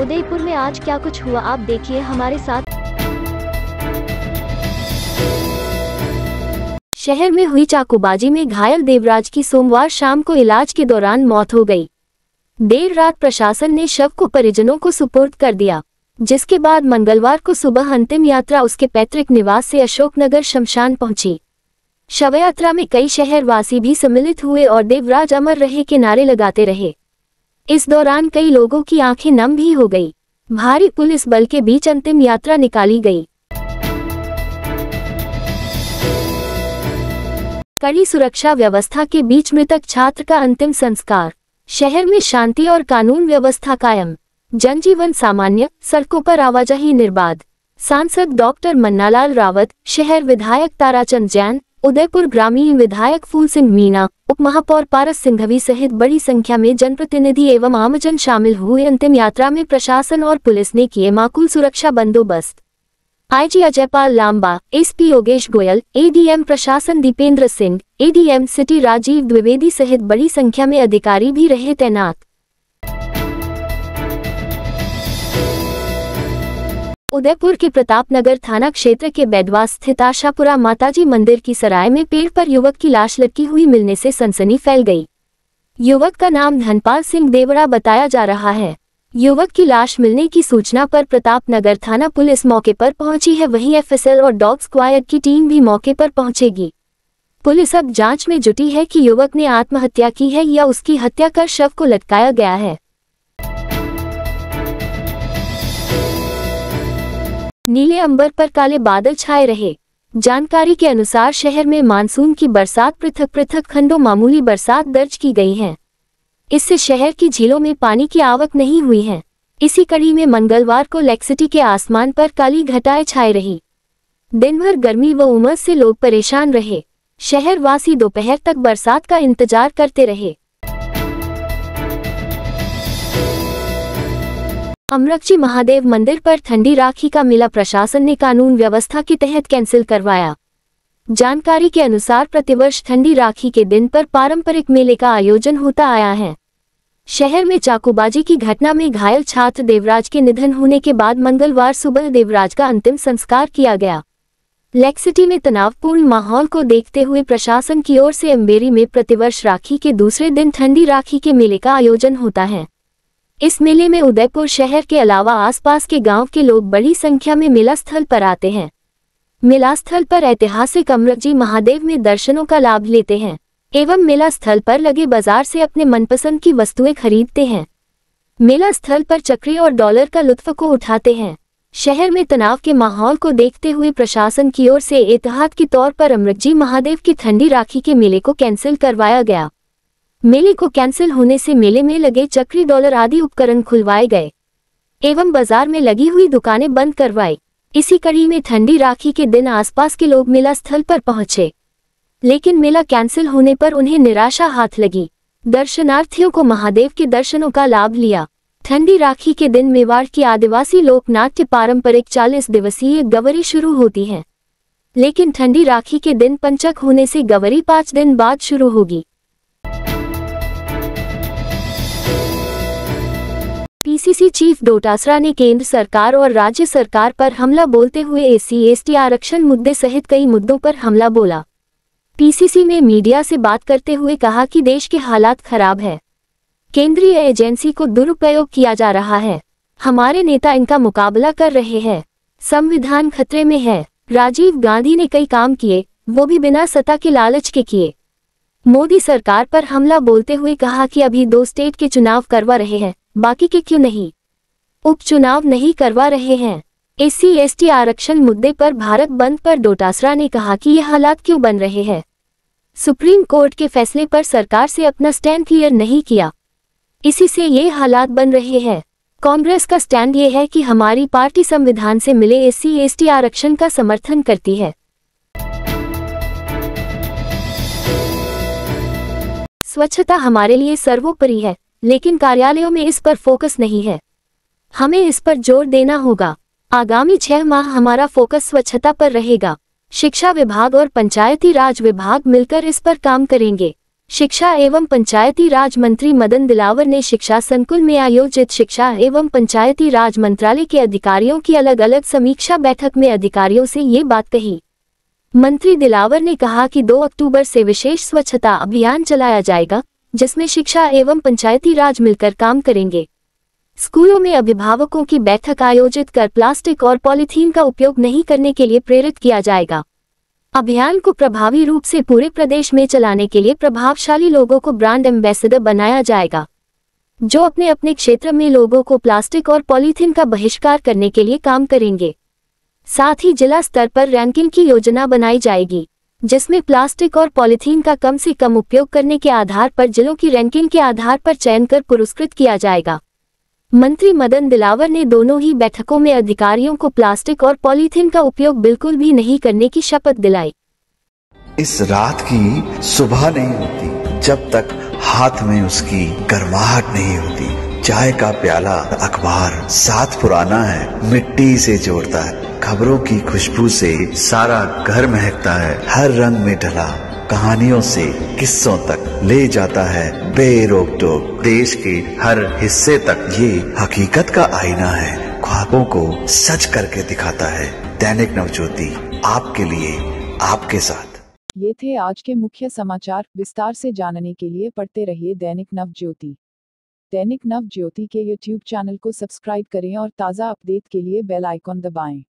उदयपुर में आज क्या कुछ हुआ आप देखिए हमारे साथ शहर में हुई चाकूबाजी में घायल देवराज की सोमवार शाम को इलाज के दौरान मौत हो गई देर रात प्रशासन ने शव को परिजनों को सुपुर्द कर दिया जिसके बाद मंगलवार को सुबह अंतिम यात्रा उसके पैतृक निवास से अशोकनगर शमशान पहुंची शव यात्रा में कई शहरवासी भी सम्मिलित हुए और देवराज अमर रहे के नारे लगाते रहे इस दौरान कई लोगों की आंखें नम भी हो गई भारी पुलिस बल के बीच अंतिम यात्रा निकाली गई कड़ी सुरक्षा व्यवस्था के बीच मृतक छात्र का अंतिम संस्कार शहर में शांति और कानून व्यवस्था कायम जनजीवन सामान्य सड़कों पर आवाजाही निर्बाध सांसद डॉक्टर मन्नालाल रावत शहर विधायक ताराचंद जैन उदयपुर ग्रामीण विधायक फूल सिंह मीणा उप महापौर पारस सिंघवी सहित बड़ी संख्या में जनप्रतिनिधि एवं आमजन शामिल हुए अंतिम यात्रा में प्रशासन और पुलिस ने किए माकूल सुरक्षा बंदोबस्त IG Ajaypal Lamba SP Yogesh Goyal ADM प्रशासन दीपेंद्र सिंह एडीएम सिटी राजीव द्विवेदी सहित बड़ी संख्या में अधिकारी भी रहे तैनात उदयपुर के प्रताप नगर थाना क्षेत्र के बेडवास स्थित आशापुरा माताजी मंदिर की सराय में पेड़ पर युवक की लाश लटकी हुई मिलने से सनसनी फैल गई युवक का नाम धनपाल सिंह देवड़ा बताया जा रहा है युवक की लाश मिलने की सूचना पर नगर थाना पुलिस मौके पर पहुंची है वहीं एफ और डॉग स्क्वायर की टीम भी मौके पर पहुंचेगी पुलिस अब जांच में जुटी है की युवक ने आत्महत्या की है या उसकी हत्या कर शव को लटकाया गया है नीले अंबर पर काले बादल छाए रहे जानकारी के अनुसार शहर में मानसून की बरसात पृथक पृथक खंडों मामूली बरसात दर्ज की गई है इससे शहर की झीलों में पानी की आवक नहीं हुई है इसी कड़ी में मंगलवार को लेक्सिटी के आसमान पर काली घटाएं छाए रही दिनभर गर्मी व उमस से लोग परेशान रहे शहरवासी दोपहर तक बरसात का इंतजार करते रहे अमरक्षी महादेव मंदिर पर ठंडी राखी का मेला प्रशासन ने कानून व्यवस्था के तहत कैंसिल करवाया जानकारी के अनुसार प्रतिवर्ष ठंडी राखी के दिन पर पारंपरिक मेले का आयोजन होता आया है शहर में चाकूबाजी की घटना में घायल छात्र देवराज के निधन होने के बाद मंगलवार सुबह देवराज का अंतिम संस्कार किया गया लेक्सिटी में तनावपूर्ण माहौल को देखते हुए प्रशासन की ओर से अम्बेरी में प्रतिवर्ष राखी के दूसरे दिन ठंडी राखी के मेले का आयोजन होता है इस मेले में उदयपुर शहर के अलावा आसपास के गांव के लोग बड़ी संख्या में मेला स्थल पर आते हैं मेला स्थल पर ऐतिहासिक अमृतजी महादेव में दर्शनों का लाभ लेते हैं एवं मेला स्थल पर लगे बाजार से अपने मनपसंद की वस्तुएं खरीदते हैं मेला स्थल पर चक्री और डॉलर का लुत्फ को उठाते हैं शहर में तनाव के माहौल को देखते हुए प्रशासन की ओर से एहतियात के तौर पर अमृत जी महादेव की ठंडी राखी के मेले को कैंसिल करवाया गया मेले को कैंसिल होने से मेले में लगे चक्री डॉलर आदि उपकरण खुलवाए गए एवं बाजार में लगी हुई दुकानें बंद करवाई इसी कड़ी में ठंडी राखी के दिन आसपास के लोग मेला स्थल पर पहुंचे लेकिन मेला कैंसिल होने पर उन्हें निराशा हाथ लगी दर्शनार्थियों को महादेव के दर्शनों का लाभ लिया ठंडी राखी के दिन मेवाड़ की आदिवासी लोकनाट्य पारंपरिक चालीस दिवसीय गवरी शुरू होती है लेकिन ठंडी राखी के दिन पंचक होने से गवरी पांच दिन बाद शुरू होगी पीसीसी चीफ डोटासरा ने केंद्र सरकार और राज्य सरकार पर हमला बोलते हुए एससी एसटी आरक्षण मुद्दे सहित कई मुद्दों पर हमला बोला पीसीसी में मीडिया से बात करते हुए कहा कि देश के हालात खराब है केंद्रीय एजेंसी को दुरुपयोग किया जा रहा है हमारे नेता इनका मुकाबला कर रहे हैं संविधान खतरे में है राजीव गांधी ने कई काम किए वो भी बिना सत्ता के लालच के किए मोदी सरकार पर हमला बोलते हुए कहा कि अभी दो स्टेट के चुनाव करवा रहे हैं बाकी के क्यों नहीं उपचुनाव नहीं करवा रहे हैं एसी एसटी आरक्षण मुद्दे पर भारत बंद पर डोटासरा ने कहा कि ये हालात क्यों बन रहे हैं सुप्रीम कोर्ट के फैसले पर सरकार से अपना स्टैंड क्लियर नहीं किया इसी से ये हालात बन रहे हैं कांग्रेस का स्टैंड ये है कि हमारी पार्टी संविधान से मिले एस सी आरक्षण का समर्थन करती है स्वच्छता हमारे लिए सर्वोपरि है लेकिन कार्यालयों में इस पर फोकस नहीं है हमें इस पर जोर देना होगा आगामी छह माह हमारा फोकस स्वच्छता पर रहेगा शिक्षा विभाग और पंचायती राज विभाग मिलकर इस पर काम करेंगे शिक्षा एवं पंचायती राज मंत्री मदन दिलावर ने शिक्षा संकुल में आयोजित शिक्षा एवं पंचायती राज मंत्रालय के अधिकारियों की अलग अलग समीक्षा बैठक में अधिकारियों से ये बात कही मंत्री दिलावर ने कहा कि 2 अक्टूबर से विशेष स्वच्छता अभियान चलाया जाएगा जिसमें शिक्षा एवं पंचायती राज मिलकर काम करेंगे स्कूलों में अभिभावकों की बैठक आयोजित कर प्लास्टिक और पॉलीथीन का उपयोग नहीं करने के लिए प्रेरित किया जाएगा अभियान को प्रभावी रूप से पूरे प्रदेश में चलाने के लिए प्रभावशाली लोगों को ब्रांड एम्बेसडर बनाया जाएगा जो अपने अपने क्षेत्र में लोगों को प्लास्टिक और पॉलीथीन का बहिष्कार करने के लिए काम करेंगे साथ ही जिला स्तर पर रैंकिंग की योजना बनाई जाएगी जिसमें प्लास्टिक और पॉलीथीन का कम से कम उपयोग करने के आधार पर जिलों की रैंकिंग के आधार पर चयन कर पुरस्कृत किया जाएगा मंत्री मदन दिलावर ने दोनों ही बैठकों में अधिकारियों को प्लास्टिक और पॉलीथीन का उपयोग बिल्कुल भी नहीं करने की शपथ दिलाई इस रात की सुबह नहीं होती जब तक हाथ में उसकी गर्माहट नहीं होती चाय का प्याला अखबार साथ पुराना है मिट्टी से जोड़ता है खबरों की खुशबू से सारा घर महकता है हर रंग में ढला कहानियों से किस्सों तक ले जाता है बेरोक टोक देश के हर हिस्से तक ये हकीकत का आईना है ख्वाबों को सच करके दिखाता है दैनिक नवज्योति आपके लिए आपके साथ ये थे आज के मुख्य समाचार विस्तार से जानने के लिए पढ़ते रहिए दैनिक नवज्योति दैनिक नवज्योति के यूट्यूब चैनल को सब्सक्राइब करें और ताज़ा अपडेट के लिए बेल आइकॉन दबाएं